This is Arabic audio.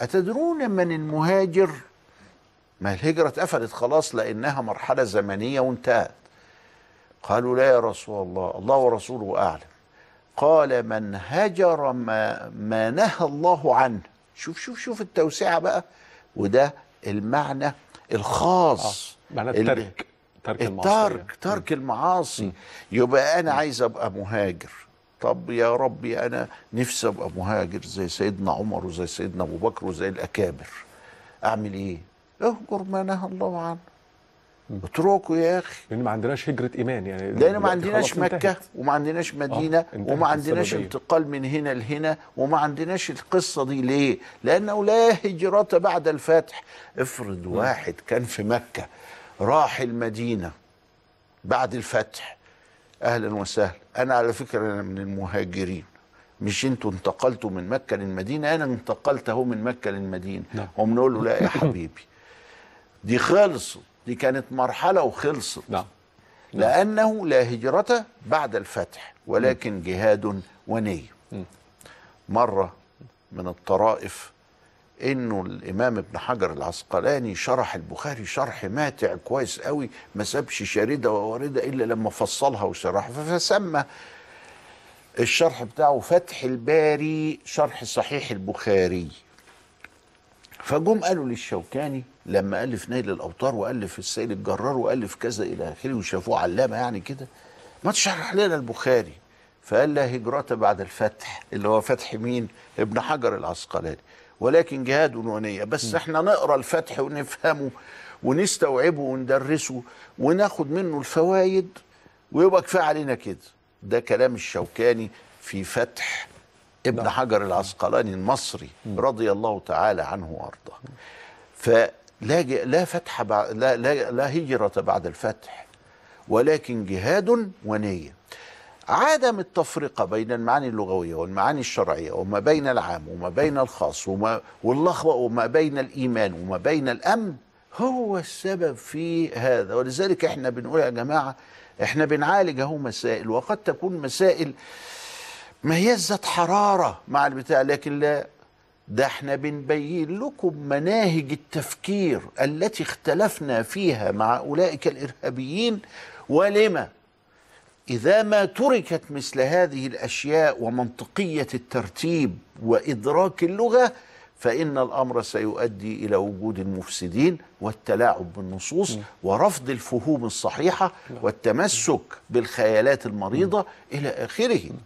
أتدرون من المهاجر ما الهجرة اتقفلت خلاص لأنها مرحلة زمنية وانتهت قالوا لا يا رسول الله الله ورسوله أعلم قال من هجر ما, ما نهى الله عنه شوف شوف شوف التوسعة بقى وده المعنى الخاص آه. معنى الترك ترك المعاصي الترك ترك المعاصي يبقى أنا عايز أبقى مهاجر طب يا ربي انا نفسي ابقى مهاجر زي سيدنا عمر وزي سيدنا ابو بكر وزي الاكابر اعمل ايه اهجر ما نهى الله عنه اتركوا يا اخي لان ما عندناش هجره ايمان يعني لان ما عندناش مكه انتهت. وما عندناش آه، مدينه آه وما عندناش إيه؟ انتقال من هنا لهنا وما عندناش القصه دي ليه لانه لا هجره بعد الفتح افرض واحد كان في مكه راح المدينه بعد الفتح اهلا وسهلا انا على فكره انا من المهاجرين مش انتوا انتقلتوا من مكه للمدينه انا انتقلت اهو من مكه للمدينه نعم. هم نقول له لا يا حبيبي دي خلصت دي كانت مرحله وخلصت نعم, نعم. لانه لا هجره بعد الفتح ولكن جهاد ونيه مره من الطرائف انه الامام ابن حجر العسقلاني شرح البخاري شرح ماتع كويس قوي ما سابش شارده ووارده الا لما فصلها وشرحها فسمى الشرح بتاعه فتح الباري شرح صحيح البخاري فجم قالوا للشوكاني لما الف نيل الاوطار والف السيد الجرار والف كذا الى اخره وشافوه علامه يعني كده ما تشرح لنا البخاري فقال لا هجرات بعد الفتح اللي هو فتح مين ابن حجر العسقلاني ولكن جهاد ونية بس م. احنا نقرا الفتح ونفهمه ونستوعبه وندرسه وناخد منه الفوائد ويبقى كفايه علينا كده ده كلام الشوكاني في فتح ابن لا. نعم. حجر العسقلاني المصري م. رضي الله تعالى عنه وارضاه فلا لا فتح لا, لا لا هجرة بعد الفتح ولكن جهاد ونية عدم التفرقة بين المعاني اللغوية والمعاني الشرعية وما بين العام وما بين الخاص وما واللخوة وما بين الإيمان وما بين الأمن هو السبب في هذا ولذلك احنا بنقول يا جماعة احنا بنعالج اهو مسائل وقد تكون مسائل ما هي ذات حرارة مع البتاع لكن لا ده احنا بنبين لكم مناهج التفكير التي اختلفنا فيها مع أولئك الإرهابيين ولما إذا ما تركت مثل هذه الأشياء ومنطقية الترتيب وإدراك اللغة فإن الأمر سيؤدي إلى وجود المفسدين والتلاعب بالنصوص ورفض الفهوم الصحيحة والتمسك بالخيالات المريضة إلى آخره